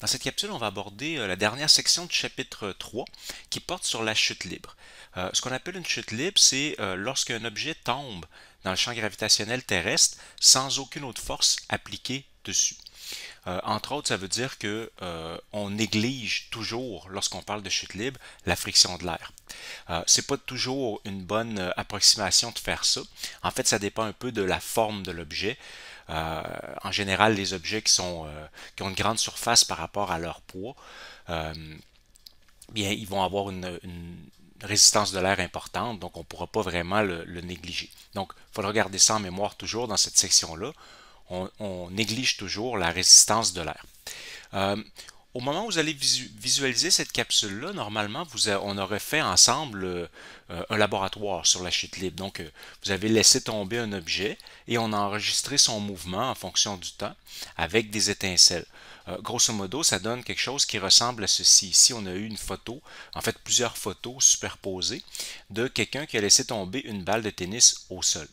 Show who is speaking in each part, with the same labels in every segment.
Speaker 1: Dans cette capsule, on va aborder euh, la dernière section du chapitre 3 euh, qui porte sur la chute libre. Euh, ce qu'on appelle une chute libre, c'est lorsqu'un objet tombe dans le champ gravitationnel terrestre sans aucune autre force appliquée dessus. entre autres, ça veut dire qu'on néglige toujours, lorsqu'on parle de chute libre, la friction de l'air. Ce n'est pas toujours une bonne approximation de faire ça. En fait, ça dépend un peu de la forme de l'objet. Euh, en général, les objets euh, qui, ont une grande surface par rapport à leur poids, euh, bien, ils vont avoir une, résistance de l'air importante, donc on ne pourra pas vraiment le, négliger. Donc, il faut le regarder ça en mémoire toujours dans cette section-là. On, néglige toujours la résistance de l'air. Au moment où vous allez visualiser cette capsule-là, normalement, vous on aurait fait ensemble euh, un laboratoire sur la chute libre. Donc, euh, vous avez laissé tomber un objet et on a enregistré son mouvement en fonction du temps avec des étincelles. Euh, grosso modo, ça donne quelque chose qui ressemble à ceci. Ici, on a eu une photo, en fait plusieurs photos superposées de quelqu'un qui a laissé tomber une balle de tennis au sol.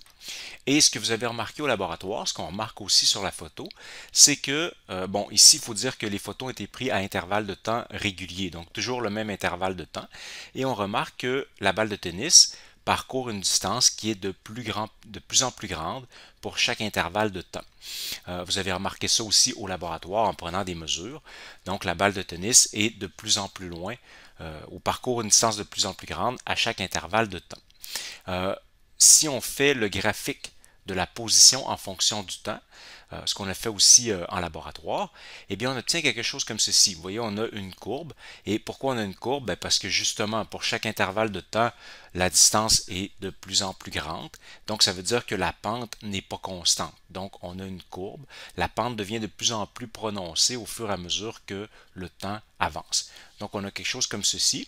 Speaker 1: Et ce que vous avez remarqué au laboratoire, ce qu'on remarque aussi sur la photo, c'est que, euh, bon, ici, il faut dire que les photos ont été prises à intervalles de temps réguliers, donc toujours le même intervalle de temps. Et on remarque que la balle de tennis parcourt une distance qui est de plus, en plus grande pour chaque intervalle de temps. Euh, vous avez remarqué ça aussi au laboratoire en prenant des mesures. Donc la balle de tennis est de plus en plus loin euh, ou parcourt une distance de plus en plus grande à chaque intervalle de temps si on fait le graphique de la position en fonction du temps, euh, ce qu'on a fait aussi euh, en laboratoire, eh bien on obtient quelque chose comme ceci. Vous voyez, on a une courbe. Et pourquoi on a une courbe ben, Parce que justement, pour chaque intervalle de temps, la distance est de plus en plus grande. Donc ça veut dire que la pente n'est pas constante. Donc on a une courbe. La pente devient de plus en plus prononcée au fur et à mesure que le temps avance. Donc on a quelque chose comme ceci.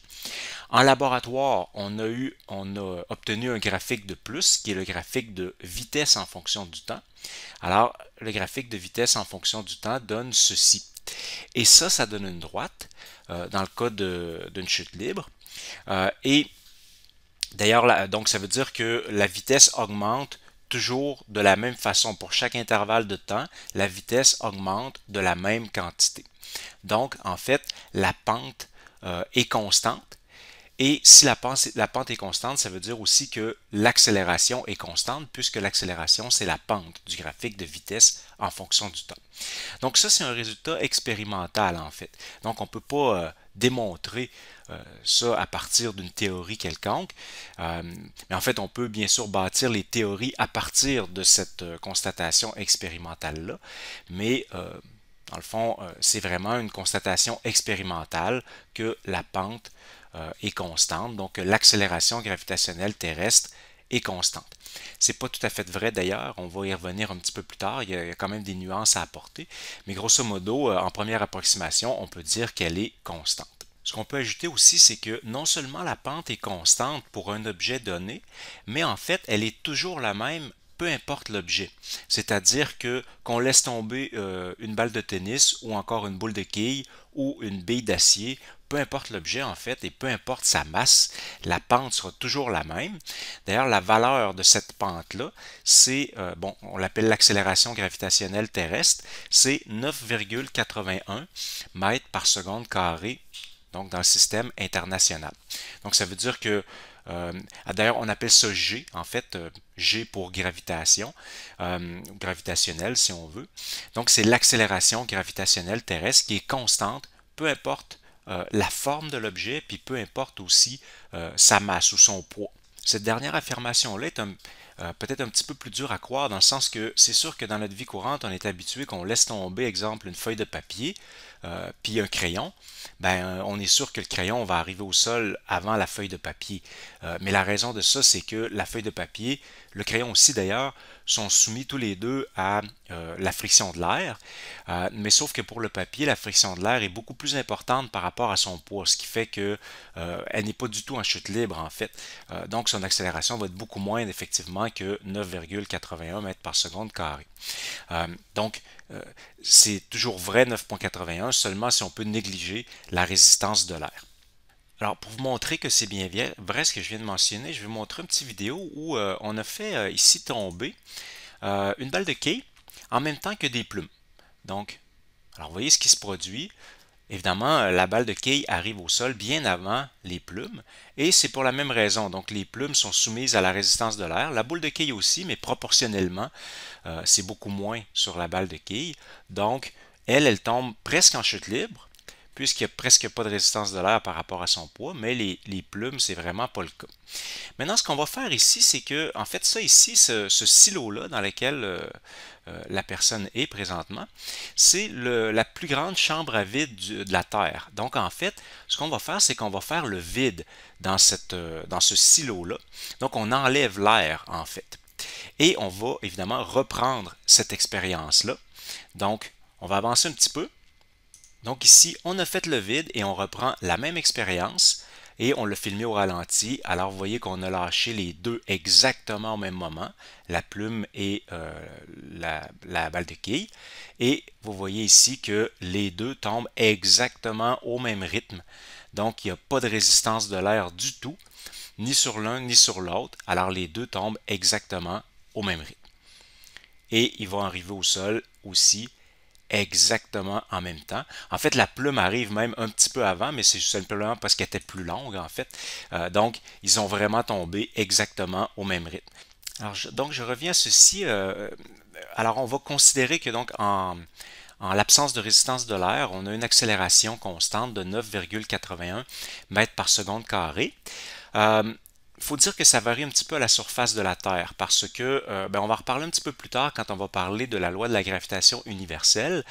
Speaker 1: En laboratoire, on a, eu, on a obtenu un graphique de plus, qui est le graphique de vitesse en fonction du temps. Alors, le graphique de vitesse en fonction du temps donne ceci. Et ça, ça donne une droite euh, dans le cas d'une chute libre. Euh, et d'ailleurs, donc ça veut dire que la vitesse augmente toujours de la même façon. Pour chaque intervalle de temps, la vitesse augmente de la même quantité. Donc, en fait, la pente euh, est constante et si la pente, est constante, ça veut dire aussi que l'accélération est constante, puisque l'accélération, c'est la pente du graphique de vitesse en fonction du temps. Donc ça, c'est un résultat expérimental, en fait. Donc on ne peut pas euh, démontrer euh, ça à partir d'une théorie quelconque. Euh, mais en fait, on peut bien sûr bâtir les théories à partir de cette constatation expérimentale-là, mais dans le fond, c'est vraiment une constatation expérimentale que la pente euh, est constante. Donc, l'accélération gravitationnelle terrestre est constante. C'est pas tout à fait vrai d'ailleurs, on va y revenir un petit peu plus tard, il y a quand même des nuances à apporter, mais grosso modo, euh, en première approximation, on peut dire qu'elle est constante. Ce qu'on peut ajouter aussi, c'est que non seulement la pente est constante pour un objet donné, mais en fait, elle est toujours la même peu importe l'objet. C'est-à-dire que qu'on laisse tomber euh, une balle de tennis ou encore une boule de quille ou une bille d'acier, peu importe l'objet en fait et peu importe sa masse, la pente sera toujours la même. D'ailleurs, la valeur de cette pente-là, c'est, euh, bon, on l'appelle l'accélération gravitationnelle terrestre, c'est 9,81 mètres par seconde carré, donc dans le système international. Donc ça veut dire que euh, D'ailleurs, on appelle ça G, en fait, euh, G pour gravitation, gravitationnelle si on veut. Donc, c'est l'accélération gravitationnelle terrestre qui est constante, peu importe euh, la forme de l'objet, puis peu importe aussi euh, sa masse ou son poids. Cette dernière affirmation-là est euh, peut-être un petit peu plus dure à croire dans le sens que c'est sûr que dans notre vie courante, on est habitué qu'on laisse tomber, exemple, une feuille de papier, euh, puis un crayon, ben, euh, on est sûr que le crayon va arriver au sol avant la feuille de papier. Euh, mais la raison de ça, c'est que la feuille de papier, le crayon aussi d'ailleurs, sont soumis tous les deux à la friction de l'air. mais sauf que pour le papier, la friction de l'air est beaucoup plus importante par rapport à son poids, ce qui fait qu'elle elle n'est pas du tout en chute libre en fait. donc son accélération va être beaucoup moins effectivement que 9,81 mètres par seconde carré. donc c'est toujours vrai 9,81 seulement si on peut négliger la résistance de l'air. Alors, pour vous montrer que c'est bien vrai ce que je viens de mentionner, je vais vous montrer une petite vidéo où euh, on a fait euh, ici tomber euh, une balle de quai en même temps que des plumes. Donc, alors vous voyez ce qui se produit. Évidemment, la balle de quille arrive au sol bien avant les plumes, et c'est pour la même raison. Donc, les plumes sont soumises à la résistance de l'air, la boule de quille aussi, mais proportionnellement, c'est beaucoup moins sur la balle de quille. Donc, elle, elle tombe presque en chute libre, puisqu'il n'y a presque pas de résistance de l'air par rapport à son poids, mais les, plumes plumes, c'est vraiment pas le cas. Maintenant, ce qu'on va faire ici, c'est que, en fait, ça ici, ce, silo-là dans lequel euh, euh, la personne est présentement, c'est la plus grande chambre à vide de la Terre. Donc, en fait, ce qu'on va faire, c'est qu'on va faire le vide dans, cette, euh, dans ce silo-là. Donc, on enlève l'air, en fait. Et on va évidemment reprendre cette expérience-là. Donc, on va avancer un petit peu. Donc ici, on a fait le vide et on reprend la même expérience et on le filmé au ralenti. Alors vous voyez qu'on a lâché les deux exactement au même moment, la plume et euh, la, la, balle de quille. Et vous voyez ici que les deux tombent exactement au même rythme. Donc il n'y a pas de résistance de l'air du tout, ni sur l'un ni sur l'autre. Alors les deux tombent exactement au même rythme. Et ils vont arriver au sol aussi exactement en même temps. En fait, la plume arrive même un petit peu avant, mais c'est simplement parce qu'elle était plus longue, en fait. Euh, donc, ils ont vraiment tombé exactement au même rythme. Alors, donc, je reviens à ceci. Euh, euh, alors, on va considérer que donc en, l'absence de résistance de l'air, on a une accélération constante de 9,81 mètres par seconde carré faut dire que ça varie un petit peu à la surface de la Terre parce que, euh, ben, on va reparler un petit peu plus tard quand on va parler de la loi de la gravitation universelle,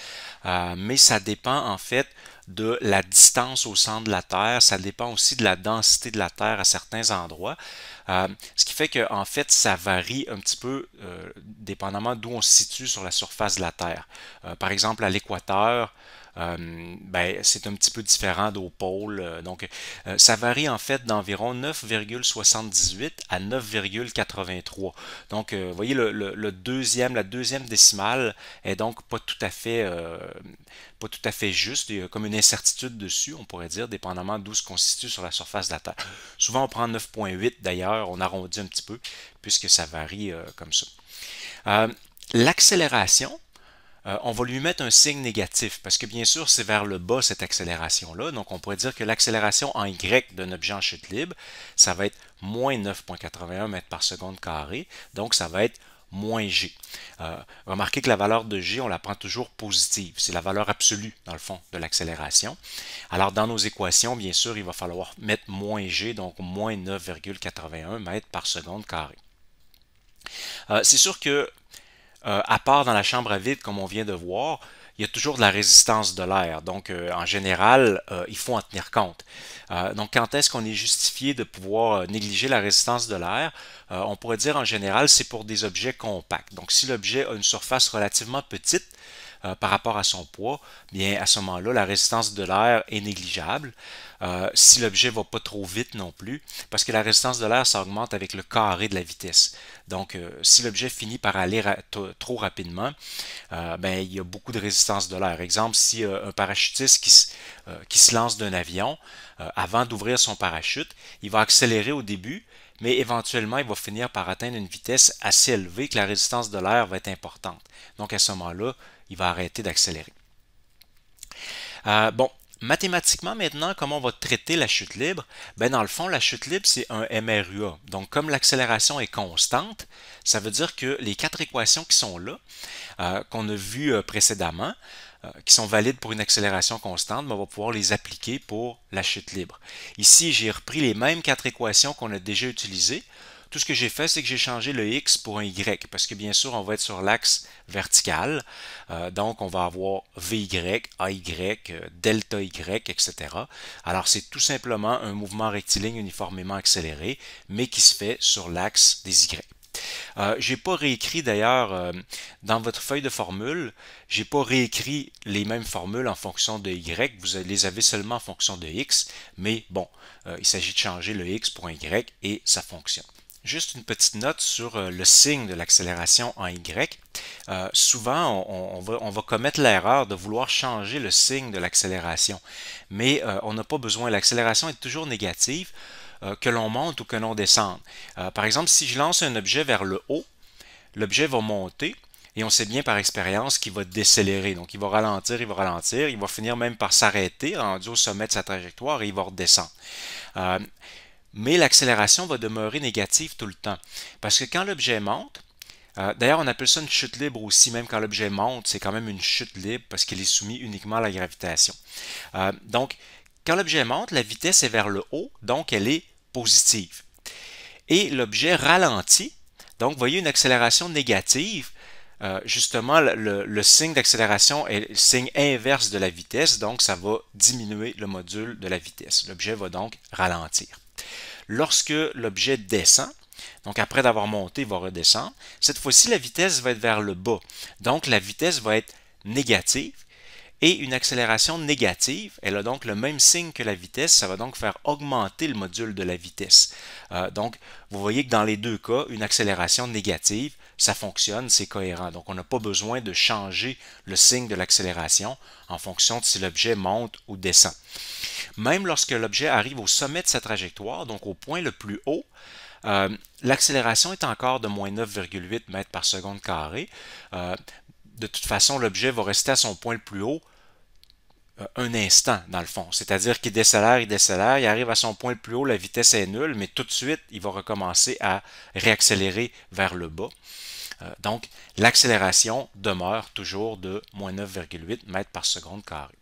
Speaker 1: euh, mais ça dépend en fait de la distance au centre de la Terre, ça dépend aussi de la densité de la Terre à certains endroits, euh, ce qui fait que en fait ça varie un petit peu dépendamment d'où on se situe sur la surface de la Terre. par exemple à l'équateur, euh, ben, c'est un petit peu différent d'au pôle. Euh, donc, euh, ça varie en fait d'environ 9,78 à 9,83. Donc, vous voyez, le, deuxième, la deuxième décimale est donc pas tout à fait, pas tout à fait juste. Il y a comme une incertitude dessus, on pourrait dire, dépendamment d'où se constitue sur la surface de la Terre. Souvent, on prend 9,8 d'ailleurs, on arrondit un petit peu, puisque ça varie comme ça. L'accélération, euh, on va lui mettre un signe négatif, parce que bien sûr, c'est vers le bas cette accélération-là. Donc, on pourrait dire que l'accélération en Y d'un objet en chute libre, ça va être moins 9,81 mètres par seconde carré. Donc, ça va être moins G. Euh, remarquez que la valeur de G, on la prend toujours positive. C'est la valeur absolue, dans le fond, de l'accélération. Alors, dans nos équations, bien sûr, il va falloir mettre moins G, donc moins 9,81 mètres par seconde carré. Euh, c'est sûr que euh, à part dans la chambre à vide, comme on vient de voir, il y a toujours de la résistance de l'air. Donc, euh, en général, euh, il faut en tenir compte. donc, quand est-ce qu'on est justifié de pouvoir négliger la résistance de l'air? on pourrait dire en général, c'est pour des objets compacts. Donc, si l'objet a une surface relativement petite, euh, par rapport à son poids, bien à ce moment-là, la résistance de l'air est négligeable. Euh, si l'objet ne va pas trop vite non plus, parce que la résistance de l'air, s'augmente avec le carré de la vitesse. Donc, euh, si l'objet finit par aller trop rapidement, ben, il y a beaucoup de résistance de l'air. Exemple, si un parachutiste qui, qui se lance d'un avion, avant d'ouvrir son parachute, il va accélérer au début, mais éventuellement, il va finir par atteindre une vitesse assez élevée que la résistance de l'air va être importante. Donc à ce moment-là, il va arrêter d'accélérer. Euh, bon, Mathématiquement, maintenant, comment on va traiter la chute libre? Ben, dans le fond, la chute libre, c'est un MRUA. Donc, comme l'accélération est constante, ça veut dire que les quatre équations qui sont là, euh, qu'on a vues euh, précédemment, qui sont valides pour une accélération constante, ben, on va pouvoir les appliquer pour la chute libre. Ici, j'ai repris les mêmes quatre équations qu'on a déjà utilisées. Tout ce que j'ai fait, c'est que j'ai changé le X pour un Y, parce que bien sûr, on va être sur l'axe vertical. Euh, donc, on va avoir VY, AY, delta Y, etc. Alors, c'est tout simplement un mouvement rectiligne uniformément accéléré, mais qui se fait sur l'axe des Y. Je euh, j'ai pas réécrit d'ailleurs euh, dans votre feuille de formule, j'ai pas réécrit les mêmes formules en fonction de y, vous les avez seulement en fonction de x, mais bon, il s'agit de changer le x pour un y et ça fonctionne. Juste une petite note sur euh, le signe de l'accélération en Y. Euh, souvent, on, va, commettre l'erreur de vouloir changer le signe de l'accélération, mais euh, on n'a pas besoin. L'accélération est toujours négative, que l'on monte ou que l'on descende. par exemple, si je lance un objet vers le haut, l'objet va monter, et on sait bien par expérience qu'il va décélérer. Donc, il va ralentir, il va ralentir, il va finir même par s'arrêter, rendu au sommet de sa trajectoire, et il va redescendre mais l'accélération va demeurer négative tout le temps. Parce que quand l'objet monte, euh, d'ailleurs on appelle ça une chute libre aussi, même quand l'objet monte, c'est quand même une chute libre parce qu'il est soumis uniquement à la gravitation. Euh, donc, quand l'objet monte, la vitesse est vers le haut, donc elle est positive. Et l'objet ralentit, donc vous voyez une accélération négative, euh, justement, le signe d'accélération est le signe inverse de la vitesse, donc ça va diminuer le module de la vitesse. L'objet va donc ralentir. Lorsque l'objet descend, donc après d'avoir monté, il va redescendre. Cette fois-ci, la vitesse va être vers le bas. Donc la vitesse va être négative et une accélération négative, elle a donc le même signe que la vitesse, ça va donc faire augmenter le module de la vitesse. Euh, donc, vous voyez que dans les deux cas, une accélération négative ça fonctionne, c'est cohérent. Donc, on n'a pas besoin de changer le signe de l'accélération en fonction de si l'objet monte ou descend. Même lorsque l'objet arrive au sommet de sa trajectoire, donc au point le plus haut, euh, l'accélération est encore de moins 9,8 mètres par seconde carré. Euh, de toute façon, l'objet va rester à son point le plus haut euh, un instant, dans le fond. C'est-à-dire qu'il décélère, il décélère, il arrive à son point le plus haut, la vitesse est nulle, mais tout de suite, il va recommencer à réaccélérer vers le bas. Euh, donc, l'accélération demeure toujours de moins 9,8 mètres par seconde carré.